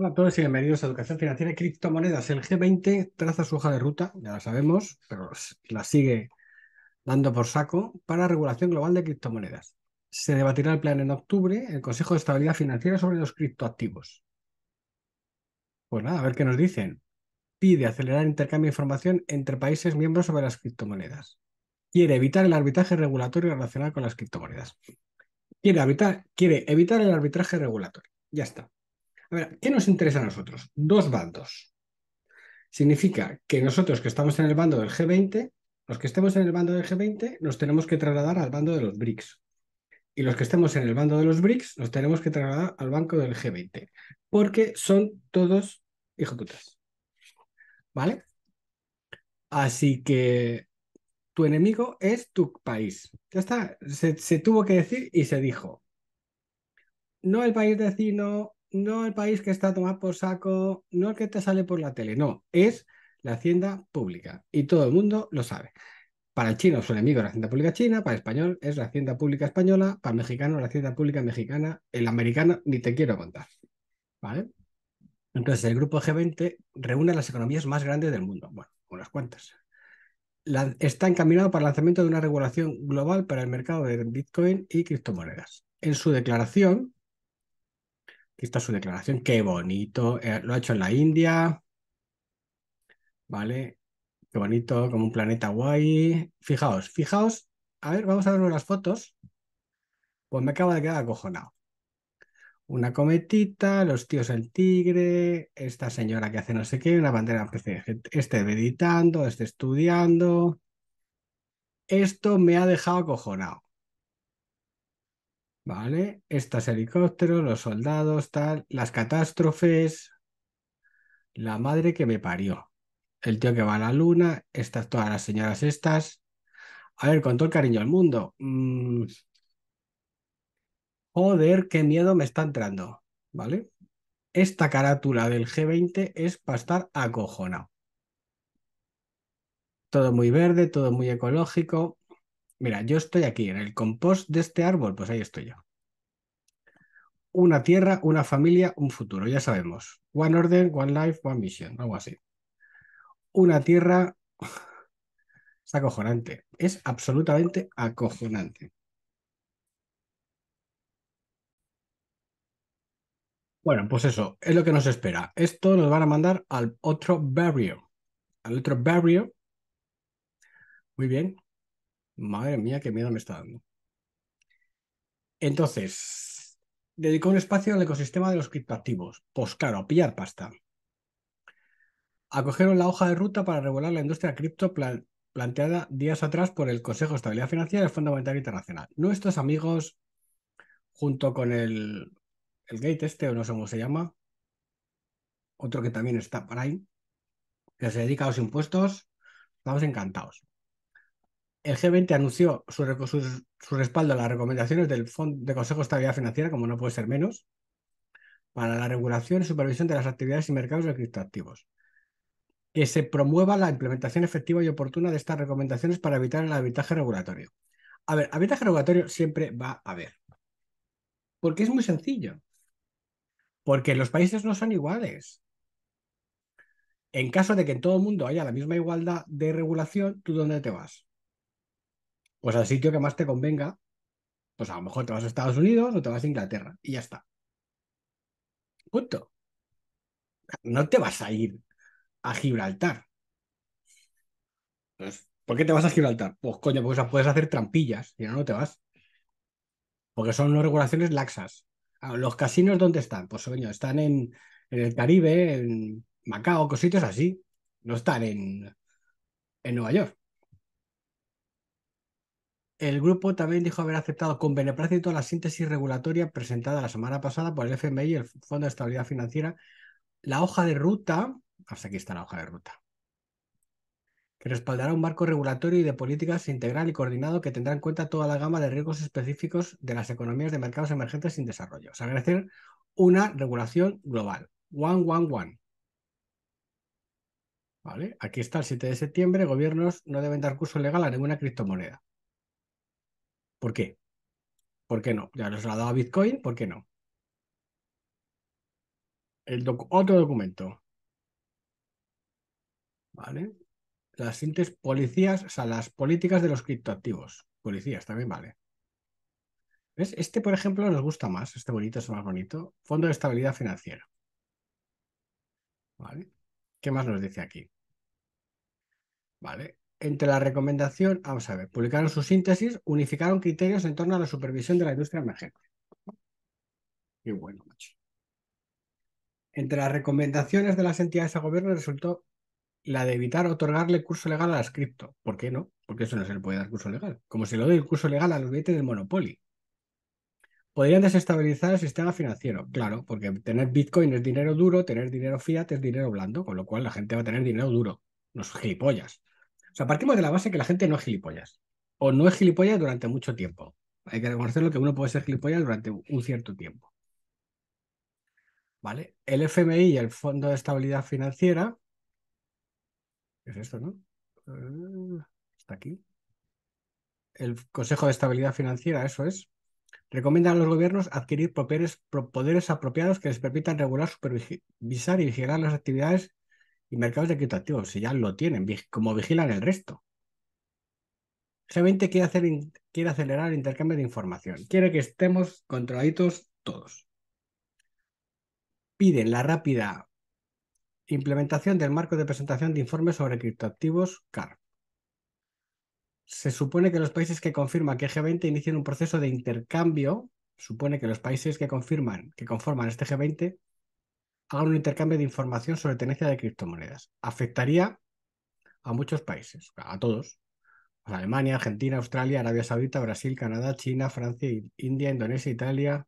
Hola a todos y bienvenidos a Educación Financiera y Criptomonedas. El G20 traza su hoja de ruta, ya la sabemos, pero la sigue dando por saco para regulación global de criptomonedas. Se debatirá el plan en octubre, el Consejo de Estabilidad Financiera sobre los criptoactivos. Pues nada, a ver qué nos dicen. Pide acelerar el intercambio de información entre países miembros sobre las criptomonedas. Quiere evitar el arbitraje regulatorio relacionado con las criptomonedas. Quiere, evitar, quiere evitar el arbitraje regulatorio. Ya está. A ver, ¿qué nos interesa a nosotros? Dos bandos. Significa que nosotros que estamos en el bando del G20, los que estemos en el bando del G20 nos tenemos que trasladar al bando de los BRICS. Y los que estemos en el bando de los BRICS nos tenemos que trasladar al banco del G20. Porque son todos hijoputas. ¿Vale? Así que tu enemigo es tu país. Ya está, se, se, tuvo que decir y se dijo. No el país vecino, no el país que está tomado por saco, no el que te sale por la tele, no, es la hacienda pública y todo el mundo lo sabe. Para el chino su enemigo la hacienda pública china, para el español es la hacienda pública española, para el mexicano la hacienda pública mexicana, el americano ni te quiero contar. ¿Vale? Entonces el grupo G20 reúne las economías más grandes del mundo, bueno, unas cuantas. está encaminado para el lanzamiento de una regulación global para el mercado de Bitcoin y criptomonedas. En su declaración, Aquí está su declaración. Qué bonito. Eh, lo ha hecho en la India. ¿Vale? Qué bonito, como un planeta guay. Fijaos, fijaos. A ver, vamos a ver unas fotos. Pues me acaba de quedar acojonado. Una cometita, los tíos el tigre, esta señora que hace no sé qué, una bandera. Este meditando, este estudiando. Esto me ha dejado acojonado. ¿Vale? Estas helicópteros, los soldados, tal, las catástrofes, la madre que me parió, el tío que va a la luna, estas, todas las señoras estas. A ver, con todo el cariño al mundo. Mm. Joder, qué miedo me está entrando, ¿vale? Esta carátula del G20 es para estar acojonado. Todo muy verde, todo muy ecológico, Mira, yo estoy aquí, en el compost de este árbol, pues ahí estoy yo. Una tierra, una familia, un futuro, ya sabemos. One Order, One Life, One Mission, algo así. Una tierra... Es acojonante, es absolutamente acojonante. Bueno, pues eso, es lo que nos espera. Esto nos van a mandar al otro barrio. Al otro barrio. Muy bien. Madre mía, qué miedo me está dando. Entonces, dedicó un espacio al ecosistema de los criptoactivos. Pues claro, a pillar pasta. Acogieron la hoja de ruta para regular la industria cripto planteada días atrás por el Consejo de Estabilidad Financiera y el Fondo Monetario Internacional. Nuestros amigos, junto con el, el Gate este, o no sé cómo se llama, otro que también está por ahí, que se dedica a los impuestos, estamos encantados el G20 anunció su, respaldo a las recomendaciones del Fondo de Consejo de Estabilidad Financiera, como no puede ser menos, para la regulación y supervisión de las actividades y mercados de criptoactivos. Que se promueva la implementación efectiva y oportuna de estas recomendaciones para evitar el arbitraje regulatorio. A ver, arbitraje regulatorio siempre va a haber. Porque es muy sencillo. Porque los países no son iguales. En caso de que en todo el mundo haya la misma igualdad de regulación, ¿tú dónde te vas? pues al sitio que más te convenga, pues a lo mejor te vas a Estados Unidos o te vas a Inglaterra y ya está. Punto. No te vas a ir a Gibraltar. Pues, ¿Por qué te vas a Gibraltar? Pues coño, pues puedes hacer trampillas y no, no te vas. Porque son regulaciones laxas. Los casinos, ¿dónde están? Pues coño, están en, el Caribe, en Macao, cositas así. No están en, en Nueva York. El grupo también dijo haber aceptado con beneplácito la síntesis regulatoria presentada la semana pasada por el FMI y el Fondo de Estabilidad Financiera, la hoja de ruta, hasta aquí está la hoja de ruta, que respaldará un marco regulatorio y de políticas integral y coordinado que tendrá en cuenta toda la gama de riesgos específicos de las economías de mercados emergentes sin desarrollo. O sea, una regulación global. One, one, one. ¿Vale? Aquí está el 7 de septiembre. Gobiernos no deben dar curso legal a ninguna criptomoneda. ¿Por qué? ¿Por qué no? Ya lo ha dado a Bitcoin, ¿por qué no? El otro documento. ¿Vale? Las siguientes policías, o sea, las políticas de los criptoactivos. Policías también, vale. ¿Ves? Este, por ejemplo, nos gusta más. Este bonito es más bonito. Fondo de estabilidad financiera. ¿Vale? ¿Qué más nos dice aquí? ¿Vale? entre la recomendación, vamos a ver, publicaron su síntesis, unificaron criterios en torno a la supervisión de la industria emergente. y bueno, macho. Entre las recomendaciones de las entidades a gobierno resultó la de evitar otorgarle curso legal a las cripto. ¿Por qué no? Porque eso no se le puede dar curso legal. Como se le doy el curso legal a los billetes de Monopoly. Podrían desestabilizar el sistema financiero, claro, porque tener Bitcoin es dinero duro, tener dinero fiat es dinero blando, con lo cual la gente va a tener dinero duro, los gilipollas. O sea, partimos de la base que la gente no es gilipollas. O no es gilipollas durante mucho tiempo. Hay que reconocerlo que uno puede ser gilipollas durante un cierto tiempo. ¿Vale? El FMI y el Fondo de Estabilidad Financiera. es esto, ¿no? Ah, está aquí. El Consejo de Estabilidad Financiera, eso es. Recomiendan a los gobiernos adquirir poderes, poderes apropiados que les permitan regular, supervisar y vigilar las actividades y mercados de criptoactivos, si ya lo tienen, como vigilan el resto. G20 quiere, quiere acelerar el intercambio de información, quiere que estemos controladitos todos. Piden la rápida implementación del marco de presentación de informes sobre criptoactivos CAR. Se supone que los países que confirman que G20 inician un proceso de intercambio, supone que los países que confirman que conforman este G20 hagan un intercambio de información sobre tenencia de criptomonedas. Afectaría a muchos países, a todos. A Alemania, Argentina, Australia, Arabia Saudita, Brasil, Canadá, China, Francia, India, Indonesia, Italia,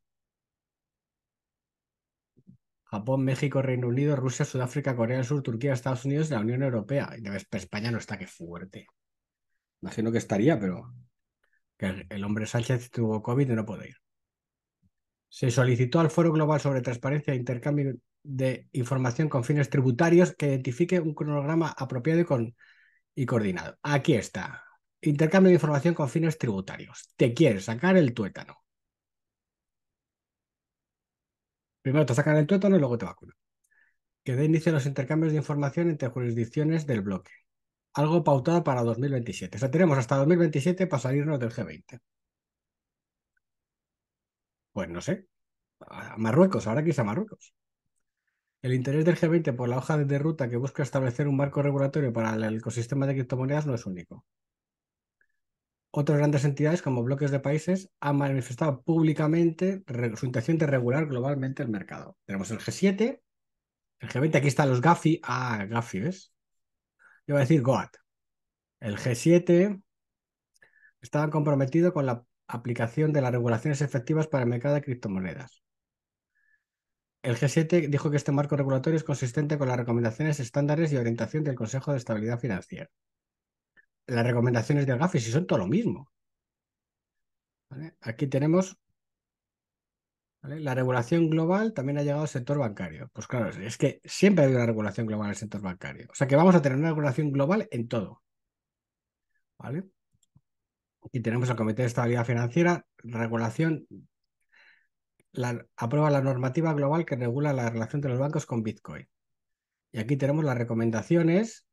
Japón, México, Reino Unido, Rusia, Sudáfrica, Corea del Sur, Turquía, Estados Unidos y la Unión Europea. Y pero España no está que fuerte. Imagino que estaría, pero que el hombre Sánchez tuvo COVID y no puede ir. Se solicitó al Foro Global sobre Transparencia e Intercambio de información con fines tributarios que identifique un cronograma apropiado y, coordinado. Aquí está. Intercambio de información con fines tributarios. Te quieres sacar el tuétano. Primero te sacan el tuétano y luego te vacunan. Que dé inicio a los intercambios de información entre jurisdicciones del bloque. Algo pautado para 2027. O sea, tenemos hasta 2027 para salirnos del G20. Pues no sé. A Marruecos, ahora que es a Marruecos. El interés del G20 por la hoja de ruta que busca establecer un marco regulatorio para el ecosistema de criptomonedas no es único. Otras grandes entidades, como bloques de países, han manifestado públicamente su intención de regular globalmente el mercado. Tenemos el G7, el G20, aquí están los GAFI. Ah, GAFI, Yo voy a decir GOAT. El G7 estaba comprometido con la aplicación de las regulaciones efectivas para el mercado de criptomonedas. El G7 dijo que este marco regulatorio es consistente con las recomendaciones estándares y orientación del Consejo de Estabilidad Financiera. Las recomendaciones del GAFI si son todo lo mismo. Aquí tenemos la regulación global también ha llegado al sector bancario. Pues claro, es que siempre ha habido una regulación global en el sector bancario. O sea que vamos a tener una regulación global en todo. ¿Vale? Y tenemos el Comité de Estabilidad Financiera, regulación aprueba la normativa global que regula la relación de los bancos con Bitcoin. Y aquí tenemos las recomendaciones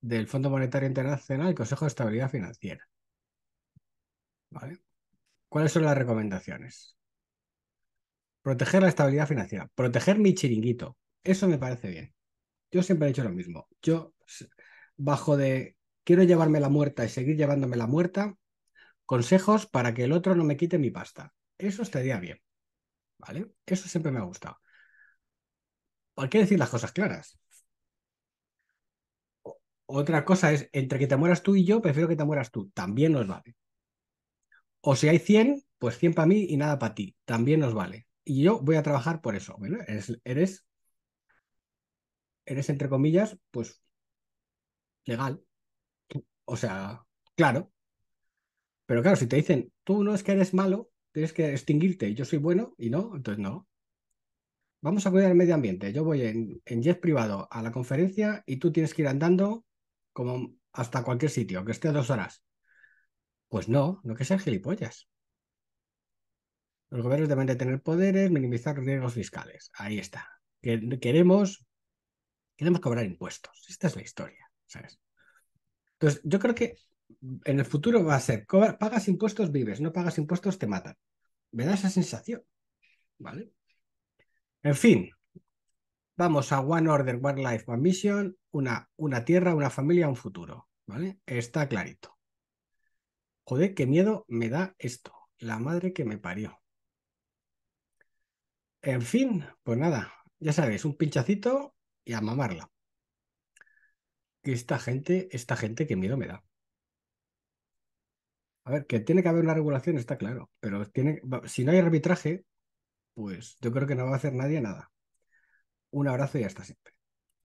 del Fondo Monetario Internacional y Consejo de Estabilidad Financiera. ¿Cuáles son las recomendaciones? Proteger la estabilidad financiera, proteger mi chiringuito. Eso me parece bien. Yo siempre he hecho lo mismo. Yo bajo de quiero llevarme la muerta y seguir llevándome la muerta, consejos para que el otro no me quite mi pasta. Eso estaría bien. ¿vale? Eso siempre me ha gustado. Hay que decir las cosas claras. Otra cosa es, entre que te mueras tú y yo, prefiero que te mueras tú. También nos vale. O si hay 100, pues 100 para mí y nada para ti. También nos vale. Y yo voy a trabajar por eso. eres, eres entre comillas, pues legal. O sea, claro. Pero claro, si te dicen, tú no es que eres malo, Tienes que extinguirte. Yo soy bueno y no, entonces no. Vamos a cuidar el medio ambiente. Yo voy en, en jet privado a la conferencia y tú tienes que ir andando como hasta cualquier sitio, que esté a dos horas. Pues no, no que sean gilipollas. Los gobiernos deben de tener poderes, minimizar riesgos fiscales. Ahí está. Queremos, queremos cobrar impuestos. Esta es la historia, ¿sabes? Entonces, yo creo que en el futuro va a ser, pagas impuestos, vives, no pagas impuestos, te matan. Me da esa sensación. ¿Vale? En fin, vamos a One Order, One Life, One Mission, una, una tierra, una familia, un futuro. ¿Vale? Está clarito. Joder, qué miedo me da esto. La madre que me parió. En fin, pues nada, ya sabes, un pinchacito y a mamarla. Que esta gente, esta gente, qué miedo me da. A ver, que tiene que haber una regulación, está claro, pero tiene, si no hay arbitraje, pues yo creo que no va a hacer nadie nada. Un abrazo y hasta siempre.